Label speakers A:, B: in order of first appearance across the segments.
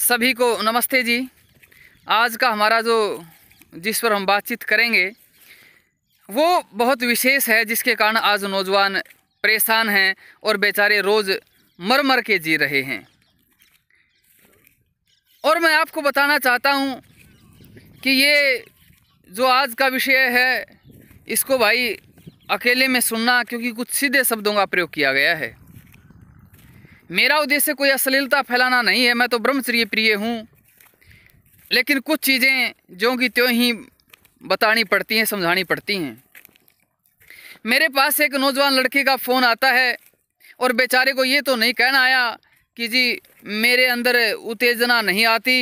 A: सभी को नमस्ते जी आज का हमारा जो जिस पर हम बातचीत करेंगे वो बहुत विशेष है जिसके कारण आज नौजवान परेशान हैं और बेचारे रोज़ मर मर के जी रहे हैं और मैं आपको बताना चाहता हूँ कि ये जो आज का विषय है इसको भाई अकेले में सुनना क्योंकि कुछ सीधे शब्दों का प्रयोग किया गया है मेरा उद्देश्य कोई अश्लीलता फैलाना नहीं है मैं तो ब्रह्मचर्य प्रिय हूँ लेकिन कुछ चीज़ें जो कि त्यों ही बतानी पड़ती हैं समझानी पड़ती हैं मेरे पास एक नौजवान लड़के का फ़ोन आता है और बेचारे को ये तो नहीं कहना आया कि जी मेरे अंदर उत्तेजना नहीं आती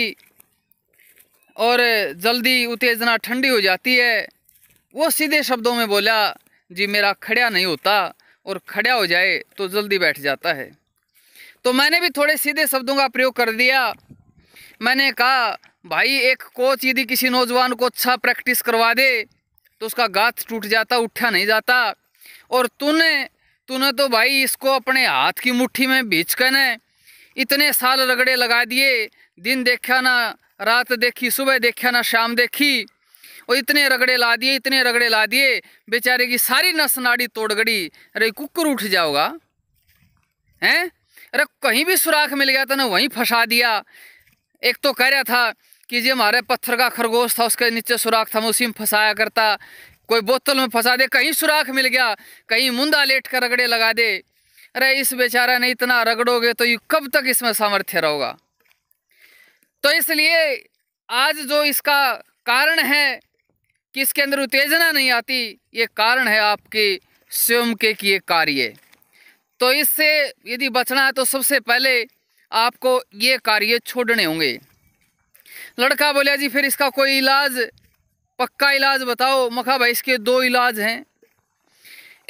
A: और जल्दी उत्तेजना ठंडी हो जाती है वो सीधे शब्दों में बोला जी मेरा खड़ा नहीं होता और खड़ा हो जाए तो जल्दी बैठ जाता है तो मैंने भी थोड़े सीधे शब्दों का प्रयोग कर दिया मैंने कहा भाई एक कोच यदि किसी नौजवान को अच्छा प्रैक्टिस करवा दे तो उसका गाथ टूट जाता उठा नहीं जाता और तूने तूने तो भाई इसको अपने हाथ की मुट्ठी में भींच कर न इतने साल रगड़े लगा दिए दिन देखा ना रात देखी सुबह देखा ना शाम देखी और इतने रगड़े ला दिए इतने रगड़े ला दिए बेचारे की सारी नस नाड़ी तोड़ गड़ी अरे कुकर उठ जाओगा हैं अरे कहीं भी सुराख मिल गया था ना वहीं फंसा दिया एक तो कह रहा था कि जी हमारे पत्थर का खरगोश था उसके नीचे सुराख था मैं उसी में फंसाया करता कोई बोतल में फंसा दे कहीं सुराख मिल गया कहीं मुंदा लेट कर रगड़े लगा दे अरे इस बेचारा ने इतना रगड़ोगे तो ये कब तक इसमें सामर्थ्य रहोगा तो इसलिए आज जो इसका कारण है कि इसके अंदर उत्तेजना नहीं आती ये कारण है आपके स्वयं के किए कार्य तो इससे यदि बचना है तो सबसे पहले आपको ये कार्य छोड़ने होंगे लड़का बोलिया जी फिर इसका कोई इलाज पक्का इलाज बताओ मखा भाई इसके दो इलाज हैं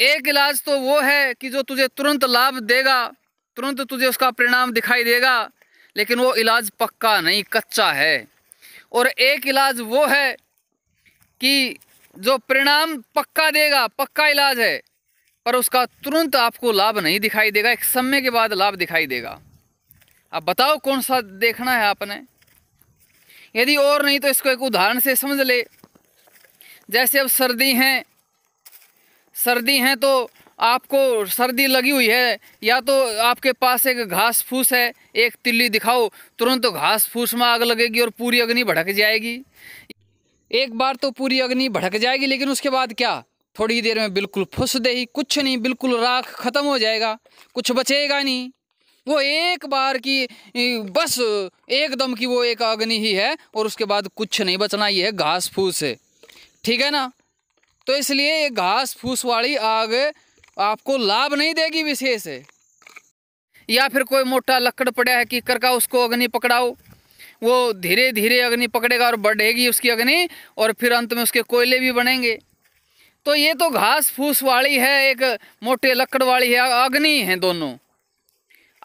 A: एक इलाज तो वो है कि जो तुझे तुरंत लाभ देगा तुरंत तुझे उसका परिणाम दिखाई देगा लेकिन वो इलाज पक्का नहीं कच्चा है और एक इलाज वो है कि जो परिणाम पक्का देगा पक्का इलाज है पर उसका तुरंत आपको लाभ नहीं दिखाई देगा एक समय के बाद लाभ दिखाई देगा अब बताओ कौन सा देखना है आपने यदि और नहीं तो इसको एक उदाहरण से समझ ले जैसे अब सर्दी हैं सर्दी हैं तो आपको सर्दी लगी हुई है या तो आपके पास एक घास फूस है एक तिल्ली दिखाओ तुरंत तो घास फूस में आग लगेगी और पूरी अग्नि भड़क जाएगी एक बार तो पूरी अग्नि भड़क जाएगी लेकिन उसके बाद क्या थोड़ी देर में बिल्कुल फुस दे ही कुछ नहीं बिल्कुल राख ख़त्म हो जाएगा कुछ बचेगा नहीं वो एक बार की बस एकदम की वो एक अग्नि ही है और उसके बाद कुछ नहीं बचना ये है घास फूस है ठीक है ना तो इसलिए ये घास फूस वाली आग आपको लाभ नहीं देगी विशेष या फिर कोई मोटा लकड़ पड़ा है कीकर का उसको अग्नि पकड़ाओ वो धीरे धीरे अग्नि पकड़ेगा और बढ़ेगी उसकी अग्नि और फिर अंत में उसके कोयले भी बनेंगे तो ये तो घास फूस वाली है एक मोटे लकड़ वाली है अग्नि है दोनों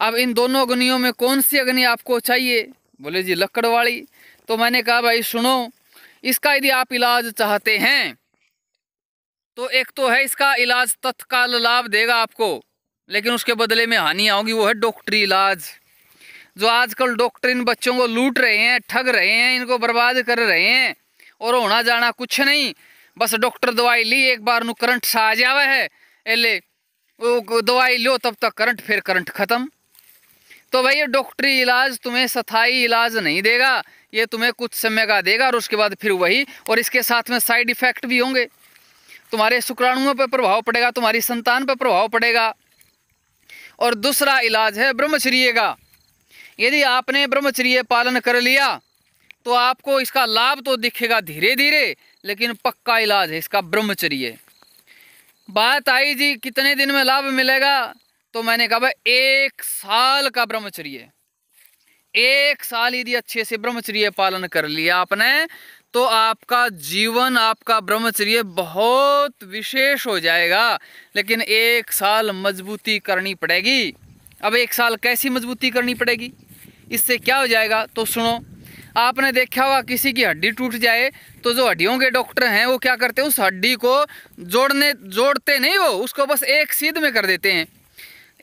A: अब इन दोनों अग्नियों में कौन सी अग्नि आपको चाहिए बोले जी लकड़ वाली तो मैंने कहा भाई सुनो इसका यदि आप इलाज चाहते हैं तो एक तो है इसका इलाज तत्काल लाभ देगा आपको लेकिन उसके बदले में हानि होगी वो है डॉक्टरी इलाज जो आजकल डॉक्टर इन बच्चों को लूट रहे हैं ठग रहे हैं इनको बर्बाद कर रहे हैं और होना जाना कुछ नहीं बस डॉक्टर दवाई ली एक बार करंट सा आ जावे है एले दवाई लो तब तक करंट फिर करंट ख़त्म तो भाई ये डॉक्टरी इलाज तुम्हें सथाई इलाज नहीं देगा ये तुम्हें कुछ समय का देगा और उसके बाद फिर वही और इसके साथ में साइड इफ़ेक्ट भी होंगे तुम्हारे शुक्राणुओं पर प्रभाव पड़ेगा तुम्हारी संतान पर प्रभाव पड़ेगा और दूसरा इलाज है ब्रह्मचर्य का यदि आपने ब्रह्मचर्य पालन कर लिया तो आपको इसका लाभ तो दिखेगा धीरे धीरे लेकिन पक्का इलाज है इसका ब्रह्मचर्य बात आई जी कितने दिन में लाभ मिलेगा तो मैंने कहा भाई एक साल का ब्रह्मचर्य एक साल यदि अच्छे से ब्रह्मचर्य पालन कर लिया आपने तो आपका जीवन आपका ब्रह्मचर्य बहुत विशेष हो जाएगा लेकिन एक साल मजबूती करनी पड़ेगी अब एक साल कैसी मजबूती करनी पड़ेगी इससे क्या हो जाएगा तो सुनो आपने देखा हुआ किसी की हड्डी टूट जाए तो जो हड्डियों के डॉक्टर हैं वो क्या करते हैं उस हड्डी को जोड़ने जोड़ते नहीं वो उसको बस एक सीध में कर देते हैं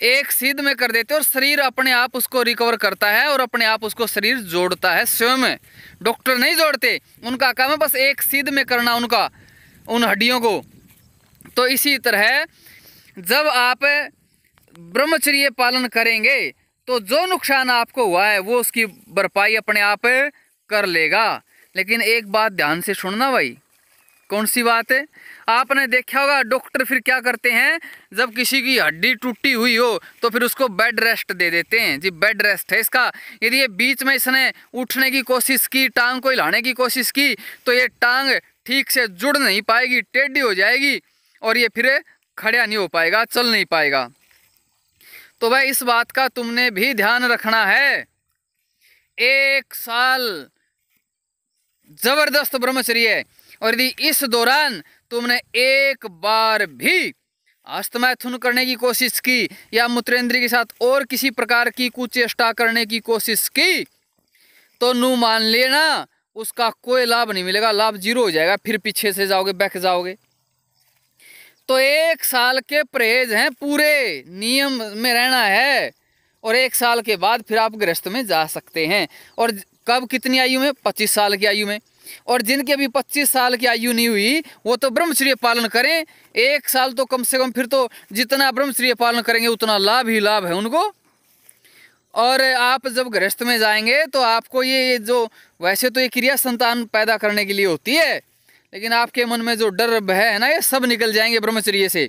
A: एक सीध में कर देते हैं और शरीर अपने आप उसको रिकवर करता है और अपने आप उसको शरीर जोड़ता है स्वयं डॉक्टर नहीं जोड़ते उनका काम है बस एक सीध में करना उनका उन हड्डियों को तो इसी तरह जब आप ब्रह्मचर्य पालन करेंगे तो जो नुकसान आपको हुआ है वो उसकी भरपाई अपने आप कर लेगा लेकिन एक बात ध्यान से सुनना भाई कौन सी बात है आपने देखा होगा डॉक्टर फिर क्या करते हैं जब किसी की हड्डी टूटी हुई हो तो फिर उसको बेड रेस्ट दे देते हैं जी बेड रेस्ट है इसका यदि ये बीच में इसने उठने की कोशिश की टांग को हिलाने की कोशिश की तो ये टांग ठीक से जुड़ नहीं पाएगी टेढ़ी हो जाएगी और ये फिर खड़ा नहीं हो पाएगा चल नहीं पाएगा तो भाई इस बात का तुमने भी ध्यान रखना है एक साल ज़बरदस्त ब्रह्मचर्य और यदि इस दौरान तुमने एक बार भी अस्तमैथुन करने की कोशिश की या मूत्रेंद्री के साथ और किसी प्रकार की कुचेष्टा करने की कोशिश की तो नू मान लेना उसका कोई लाभ नहीं मिलेगा लाभ जीरो हो जाएगा फिर पीछे से जाओगे बैक जाओगे तो एक साल के परहेज हैं पूरे नियम में रहना है और एक साल के बाद फिर आप गृहस्थ में जा सकते हैं और कब कितनी आयु में पच्चीस साल की आयु में और जिनके अभी पच्चीस साल की आयु नहीं हुई वो तो ब्रह्मचर्य पालन करें एक साल तो कम से कम फिर तो जितना ब्रह्मचर्य पालन करेंगे उतना लाभ ही लाभ है उनको और आप जब गृहस्थ में जाएंगे तो आपको ये जो वैसे तो ये क्रिया संतान पैदा करने के लिए होती है लेकिन आपके मन में जो डर है ना ये सब निकल जाएंगे ब्रह्मचर्य से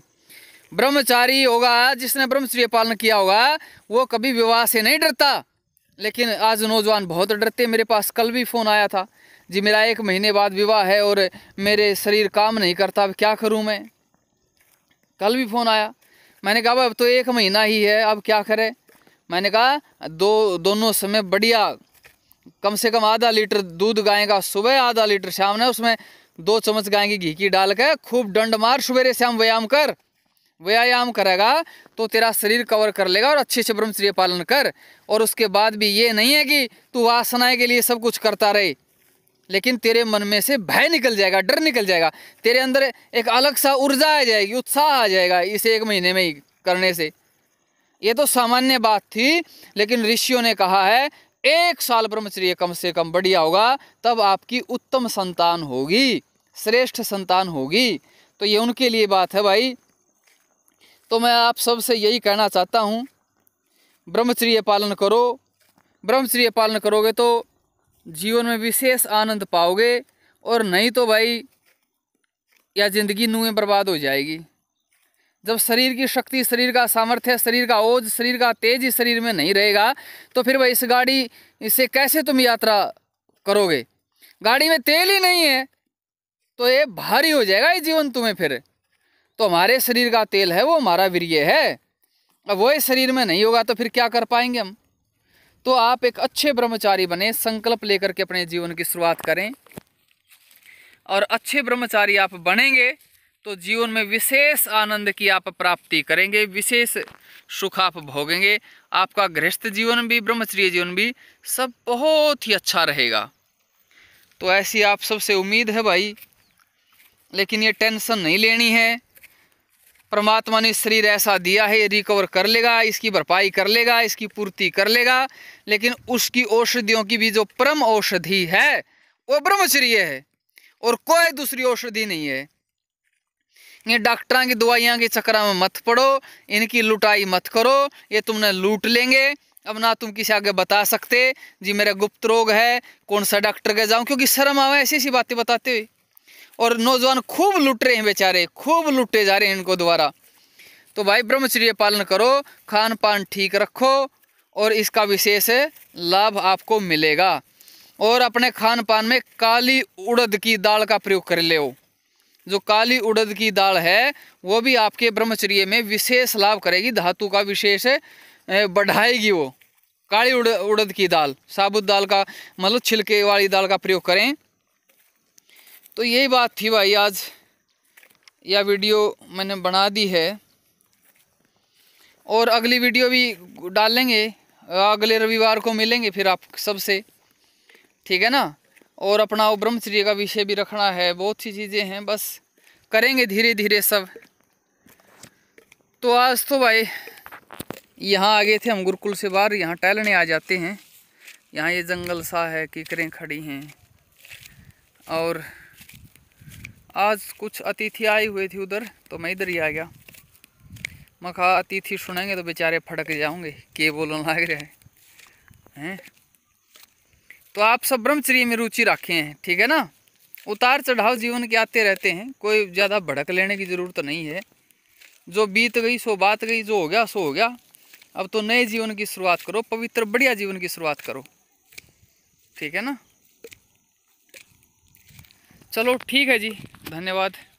A: ब्रह्मचारी होगा जिसने ब्रह्मचर्य पालन किया होगा वो कभी विवाह से नहीं डरता लेकिन आज नौजवान बहुत डरते मेरे पास कल भी फ़ोन आया था जी मेरा एक महीने बाद विवाह है और मेरे शरीर काम नहीं करता अब क्या करूँ मैं कल भी फ़ोन आया मैंने कहा अब तो एक महीना ही है अब क्या करें मैंने कहा दो दोनों समय बढ़िया कम से कम आधा लीटर दूध गाय का सुबह आधा लीटर शाम ने उसमें दो चम्मच गाय की घी की डालकर खूब डंड मार सवेरे शाम व्यायाम कर व्यायाम करेगा तो तेरा शरीर कवर कर लेगा और अच्छे से ब्रह्मचर्य पालन कर और उसके बाद भी ये नहीं है कि तू वासनाएं के लिए सब कुछ करता रहे लेकिन तेरे मन में से भय निकल जाएगा डर निकल जाएगा तेरे अंदर एक अलग सा ऊर्जा आ जाएगी उत्साह आ जाएगा इसे एक महीने में ही करने से ये तो सामान्य बात थी लेकिन ऋषियों ने कहा है एक साल ब्रह्मचर्य कम से कम बढ़िया होगा तब आपकी उत्तम संतान होगी श्रेष्ठ संतान होगी तो ये उनके लिए बात है भाई तो मैं आप सबसे यही कहना चाहता हूँ ब्रह्मचर्य पालन करो ब्रह्मचर्य पालन करोगे तो जीवन में विशेष आनंद पाओगे और नहीं तो भाई या ज़िंदगी नुएँ बर्बाद हो जाएगी जब शरीर की शक्ति शरीर का सामर्थ्य शरीर का ओझ शरीर का तेज इस शरीर में नहीं रहेगा तो फिर वह इस गाड़ी इसे कैसे तुम यात्रा करोगे गाड़ी में तेल ही नहीं है तो ये भारी हो जाएगा ये जीवन तुम्हें फिर तो हमारे शरीर का तेल है वो हमारा वीर्य है अब वो इस शरीर में नहीं होगा तो फिर क्या कर पाएंगे हम तो आप एक अच्छे ब्रह्मचारी बने संकल्प लेकर के अपने जीवन की शुरुआत करें और अच्छे ब्रह्मचारी आप बनेंगे तो जीवन में विशेष आनंद की आप प्राप्ति करेंगे विशेष सुख आप भोगेंगे आपका गृहस्थ जीवन भी ब्रह्मचर्य जीवन भी सब बहुत ही अच्छा रहेगा तो ऐसी आप सबसे उम्मीद है भाई लेकिन ये टेंशन नहीं लेनी है परमात्मा ने शरीर ऐसा दिया है ये रिकवर कर लेगा इसकी भरपाई कर लेगा इसकी पूर्ति कर लेगा लेकिन उसकी औषधियों की भी जो परम औषधि है वो ब्रह्मचर्य है और कोई दूसरी औषधि नहीं है ये डॉक्टर की दवाइयाँ के चक्कर में मत पड़ो इनकी लुटाई मत करो ये तुमने लूट लेंगे अब ना तुम किसी आगे बता सकते जी मेरा गुप्त रोग है कौन सा डॉक्टर के जाऊँ क्योंकि शर्म आवा ऐसी ऐसी बातें बताते हुए और नौजवान खूब लुट रहे हैं बेचारे खूब लुटे जा रहे हैं इनको द्वारा तो भाई ब्रह्मचर्य पालन करो खान पान ठीक रखो और इसका विशेष लाभ आपको मिलेगा और अपने खान पान में काली उड़द की दाल का प्रयोग कर ले जो काली उड़द की दाल है वो भी आपके ब्रह्मचर्य में विशेष लाभ करेगी धातु का विशेष बढ़ाएगी वो काली उड़, उड़द की दाल साबुत दाल का मतलब छिलके वाली दाल का प्रयोग करें तो यही बात थी भाई आज यह वीडियो मैंने बना दी है और अगली वीडियो भी डाल लेंगे अगले रविवार को मिलेंगे फिर आप सबसे ठीक है ना और अपना ब्रह्मचर्य का विषय भी रखना है बहुत सी चीज़ें हैं बस करेंगे धीरे धीरे सब तो आज तो भाई यहाँ आ गए थे हम गुरुकुल से बाहर यहाँ टहलने आ जाते हैं यहाँ ये जंगल सा है किकरें खड़ी हैं और आज कुछ अतिथि आए हुए थे उधर तो मैं इधर ही आ गया मखा अतिथि सुनेंगे तो बेचारे फटक जाऊंगे के बोलने लग रहे हैं तो आप सब ब्रह्मचर्य में रुचि रखे हैं ठीक है ना उतार चढ़ाव जीवन के आते रहते हैं कोई ज़्यादा भड़क लेने की ज़रूरत तो नहीं है जो बीत गई सो बात गई जो हो गया सो हो गया अब तो नए जीवन की शुरुआत करो पवित्र बढ़िया जीवन की शुरुआत करो ठीक है ना चलो ठीक है जी धन्यवाद